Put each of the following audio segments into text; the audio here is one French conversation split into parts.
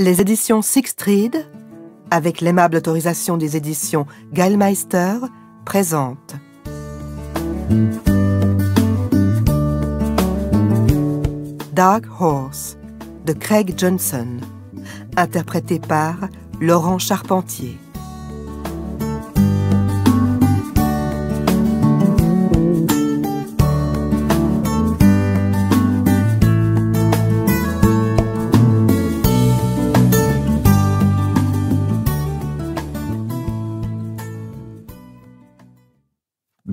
Les éditions Sixtreed, avec l'aimable autorisation des éditions Gallmeister, présentent Dark Horse de Craig Johnson, interprété par Laurent Charpentier.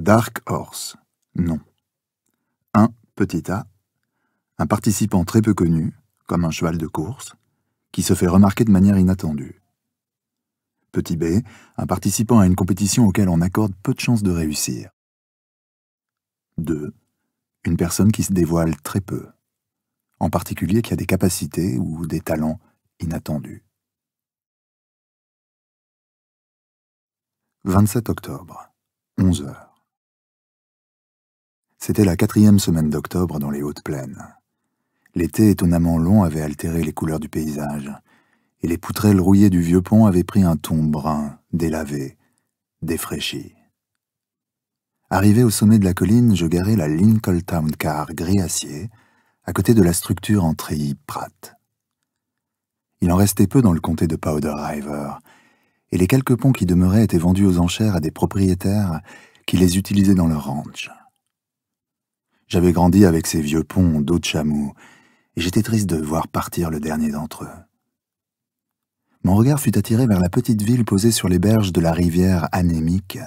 Dark Horse. Non. Un petit a, un participant très peu connu, comme un cheval de course, qui se fait remarquer de manière inattendue. Petit b, un participant à une compétition auquel on accorde peu de chances de réussir. 2. Une personne qui se dévoile très peu, en particulier qui a des capacités ou des talents inattendus. 27 octobre, 11 h c'était la quatrième semaine d'octobre dans les Hautes-Plaines. L'été étonnamment long avait altéré les couleurs du paysage, et les poutrelles rouillées du vieux pont avaient pris un ton brun, délavé, défraîchi. Arrivé au sommet de la colline, je garai la Lincoln Town Car gris acier, à côté de la structure en treillis Pratt. Il en restait peu dans le comté de Powder River, et les quelques ponts qui demeuraient étaient vendus aux enchères à des propriétaires qui les utilisaient dans leur ranch. J'avais grandi avec ces vieux ponts d'eau de chameau, et j'étais triste de voir partir le dernier d'entre eux. Mon regard fut attiré vers la petite ville posée sur les berges de la rivière anémique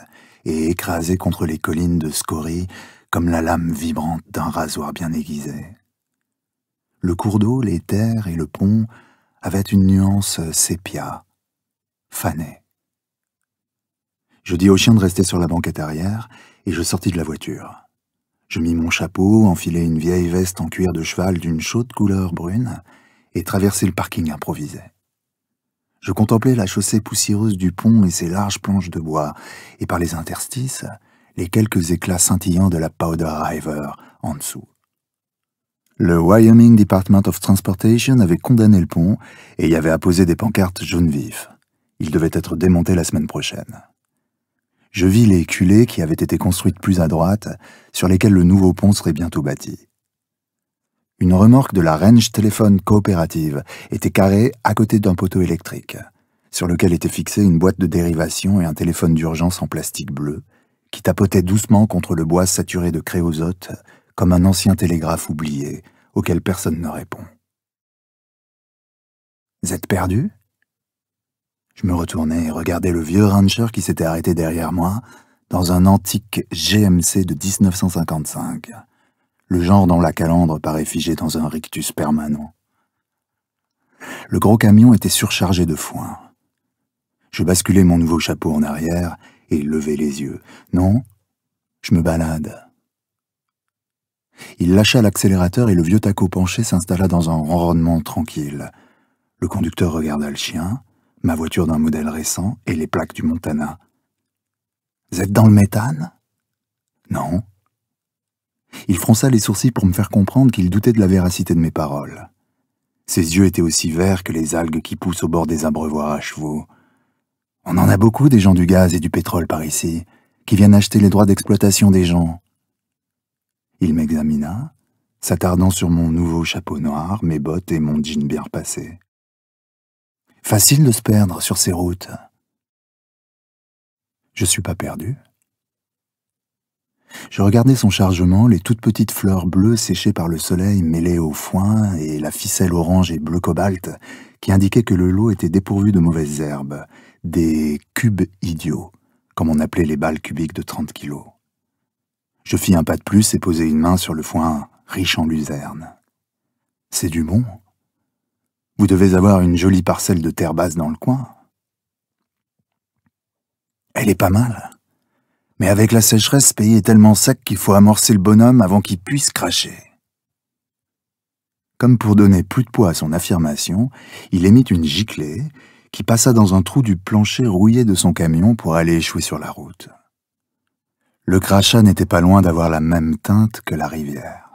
et écrasée contre les collines de Scorie comme la lame vibrante d'un rasoir bien aiguisé. Le cours d'eau, les terres et le pont avaient une nuance sépia, fanée. Je dis au chien de rester sur la banquette arrière et je sortis de la voiture. Je mis mon chapeau, enfilai une vieille veste en cuir de cheval d'une chaude couleur brune et traversai le parking improvisé. Je contemplais la chaussée poussiéreuse du pont et ses larges planches de bois, et par les interstices, les quelques éclats scintillants de la Powder River en dessous. Le Wyoming Department of Transportation avait condamné le pont et y avait apposé des pancartes jaune vif. Il devait être démonté la semaine prochaine je vis les culées qui avaient été construites plus à droite, sur lesquelles le nouveau pont serait bientôt bâti. Une remorque de la Range Téléphone Coopérative était carrée à côté d'un poteau électrique, sur lequel était fixée une boîte de dérivation et un téléphone d'urgence en plastique bleu, qui tapotait doucement contre le bois saturé de créosote, comme un ancien télégraphe oublié, auquel personne ne répond. Vous êtes perdu je me retournai et regardai le vieux rancher qui s'était arrêté derrière moi, dans un antique GMC de 1955, le genre dont la calandre paraît figée dans un rictus permanent. Le gros camion était surchargé de foin. Je basculai mon nouveau chapeau en arrière et levai les yeux. Non, je me balade. Il lâcha l'accélérateur et le vieux taco penché s'installa dans un ronronnement tranquille. Le conducteur regarda le chien, ma voiture d'un modèle récent et les plaques du Montana. Vous êtes dans le méthane Non. Il fronça les sourcils pour me faire comprendre qu'il doutait de la véracité de mes paroles. Ses yeux étaient aussi verts que les algues qui poussent au bord des abreuvoirs à chevaux. On en a beaucoup des gens du gaz et du pétrole par ici, qui viennent acheter les droits d'exploitation des gens. Il m'examina, s'attardant sur mon nouveau chapeau noir, mes bottes et mon jean bien repassé. Facile de se perdre sur ces routes. Je ne suis pas perdu. Je regardais son chargement, les toutes petites fleurs bleues séchées par le soleil mêlées au foin et la ficelle orange et bleu cobalt qui indiquait que le lot était dépourvu de mauvaises herbes, des cubes idiots, comme on appelait les balles cubiques de 30 kilos. Je fis un pas de plus et posai une main sur le foin riche en luzerne. C'est du bon, vous devez avoir une jolie parcelle de terre basse dans le coin. Elle est pas mal. Mais avec la sécheresse, ce pays est tellement sec qu'il faut amorcer le bonhomme avant qu'il puisse cracher. Comme pour donner plus de poids à son affirmation, il émit une giclée qui passa dans un trou du plancher rouillé de son camion pour aller échouer sur la route. Le crachat n'était pas loin d'avoir la même teinte que la rivière.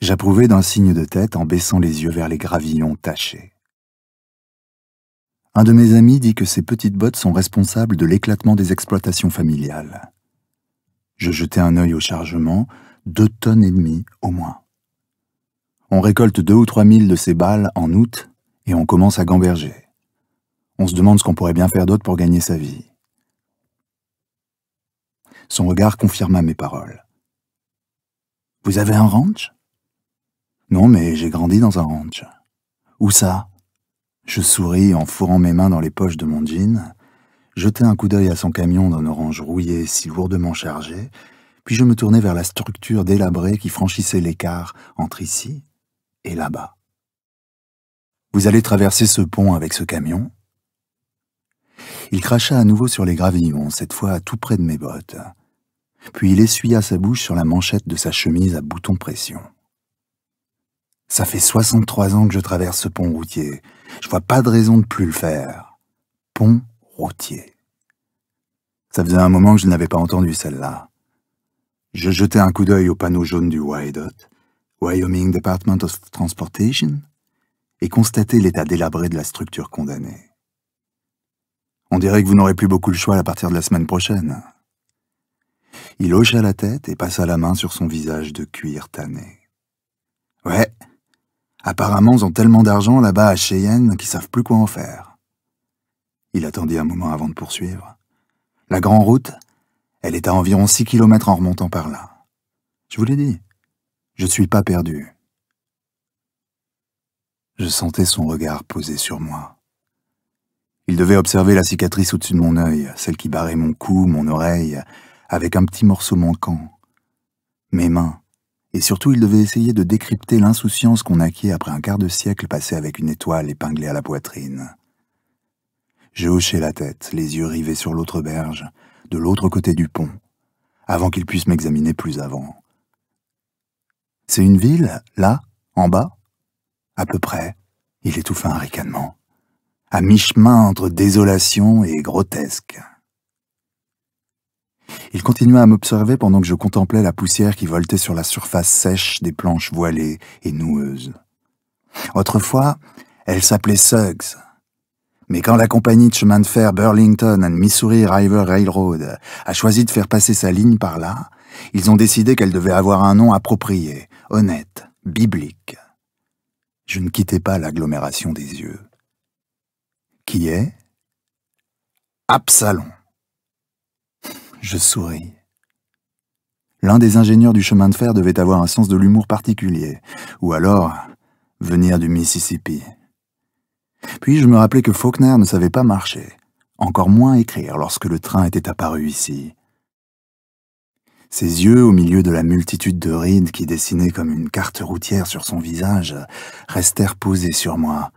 J'approuvai d'un signe de tête en baissant les yeux vers les gravillons tachés. Un de mes amis dit que ces petites bottes sont responsables de l'éclatement des exploitations familiales. Je jetai un œil au chargement, deux tonnes et demie au moins. On récolte deux ou trois mille de ces balles en août et on commence à gamberger. On se demande ce qu'on pourrait bien faire d'autre pour gagner sa vie. Son regard confirma mes paroles. Vous avez un ranch non, mais j'ai grandi dans un ranch. Où ça Je souris en fourrant mes mains dans les poches de mon jean, jetai un coup d'œil à son camion d'un orange rouillé si lourdement chargé, puis je me tournai vers la structure délabrée qui franchissait l'écart entre ici et là-bas. Vous allez traverser ce pont avec ce camion Il cracha à nouveau sur les gravillons, cette fois à tout près de mes bottes. Puis il essuya sa bouche sur la manchette de sa chemise à bouton pression. Ça fait 63 ans que je traverse ce pont routier. Je vois pas de raison de plus le faire. Pont routier. Ça faisait un moment que je n'avais pas entendu celle-là. Je jetai un coup d'œil au panneau jaune du Wydot, Wyoming Department of Transportation, et constatai l'état délabré de la structure condamnée. On dirait que vous n'aurez plus beaucoup le choix à partir de la semaine prochaine. Il hocha la tête et passa la main sur son visage de cuir tanné. Ouais, Apparemment, ils ont tellement d'argent là-bas à Cheyenne qu'ils savent plus quoi en faire. Il attendit un moment avant de poursuivre. La grande route, elle est à environ six kilomètres en remontant par là. Je vous l'ai dit, je ne suis pas perdu. Je sentais son regard posé sur moi. Il devait observer la cicatrice au-dessus de mon œil, celle qui barrait mon cou, mon oreille, avec un petit morceau manquant. Mes mains, et surtout il devait essayer de décrypter l'insouciance qu'on acquiert après un quart de siècle passé avec une étoile épinglée à la poitrine. Je hochai la tête, les yeux rivés sur l'autre berge, de l'autre côté du pont, avant qu'il puisse m'examiner plus avant. C'est une ville, là, en bas À peu près. Il étouffa un ricanement. À mi-chemin entre désolation et grotesque. Il continua à m'observer pendant que je contemplais la poussière qui voltait sur la surface sèche des planches voilées et noueuses. Autrefois, elle s'appelait Suggs. Mais quand la compagnie de chemin de fer Burlington and Missouri River Railroad a choisi de faire passer sa ligne par là, ils ont décidé qu'elle devait avoir un nom approprié, honnête, biblique. Je ne quittais pas l'agglomération des yeux. Qui est Absalom je souris. L'un des ingénieurs du chemin de fer devait avoir un sens de l'humour particulier, ou alors venir du Mississippi. Puis je me rappelais que Faulkner ne savait pas marcher, encore moins écrire lorsque le train était apparu ici. Ses yeux, au milieu de la multitude de rides qui dessinaient comme une carte routière sur son visage, restèrent posés sur moi.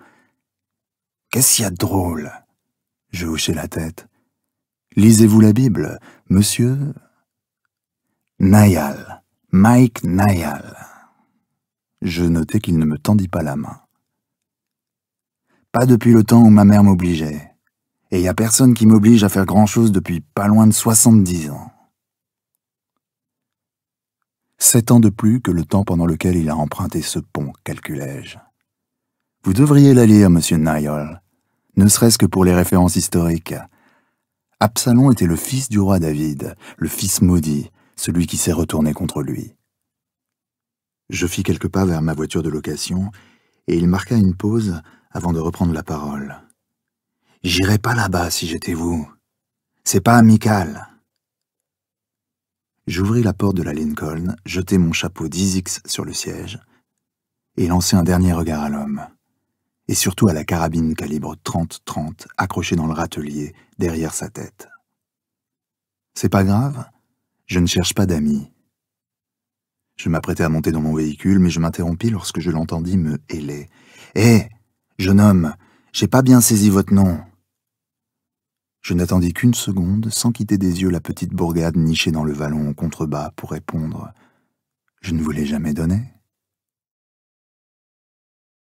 Qu'est-ce qu'il y a de drôle Je hochai la tête. Lisez-vous la Bible, monsieur Nayal, Mike Nayal. Je notai qu'il ne me tendit pas la main. Pas depuis le temps où ma mère m'obligeait. Et il n'y a personne qui m'oblige à faire grand-chose depuis pas loin de 70 ans. Sept ans de plus que le temps pendant lequel il a emprunté ce pont, calculai-je. Vous devriez la lire, monsieur Nayol, ne serait-ce que pour les références historiques, Absalom était le fils du roi David, le fils maudit, celui qui s'est retourné contre lui. Je fis quelques pas vers ma voiture de location, et il marqua une pause avant de reprendre la parole. « J'irai pas là-bas si j'étais vous. C'est pas amical. » J'ouvris la porte de la Lincoln, jetai mon chapeau 10 sur le siège, et lançai un dernier regard à l'homme et surtout à la carabine calibre 30-30 accrochée dans le râtelier, derrière sa tête. C'est pas grave, je ne cherche pas d'amis. Je m'apprêtais à monter dans mon véhicule, mais je m'interrompis lorsque je l'entendis me héler. Hé, eh, jeune homme, j'ai pas bien saisi votre nom. Je n'attendis qu'une seconde, sans quitter des yeux la petite bourgade nichée dans le vallon contrebas, pour répondre. Je ne vous l'ai jamais donné.